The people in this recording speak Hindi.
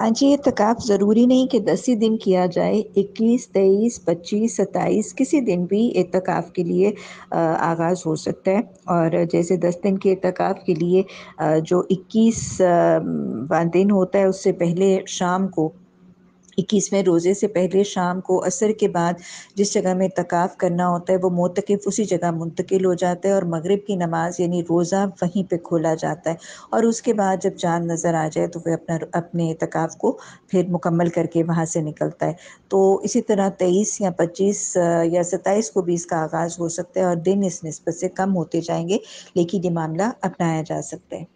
आज ये तकाफ ज़रूरी नहीं कि दस ही दिन किया जाए इक्कीस तेईस पच्चीस सत्ताईस किसी दिन भी एतकाफ़ के लिए आगाज़ हो सकता है और जैसे दस दिन के एतकाफ़ के लिए जो इक्कीस दिन होता है उससे पहले शाम को इक्कीसवें रोज़े से पहले शाम को असर के बाद जिस जगह में तकाफ़ करना होता है वो मोतकफ़ उसी जगह मुंतकिल हो जाता है और मगरिब की नमाज यानी रोज़ा वहीं पे खोला जाता है और उसके बाद जब जान नज़र आ जाए तो वह अपना अपने तकाफ़ को फिर मुकम्मल करके वहाँ से निकलता है तो इसी तरह तेईस या पच्चीस या सत्ताईस को भी इसका आगाज़ हो सकता है और दिन इस नस्बत से कम होते जाएंगे लेकिन ये मामला अपनाया जा सकता है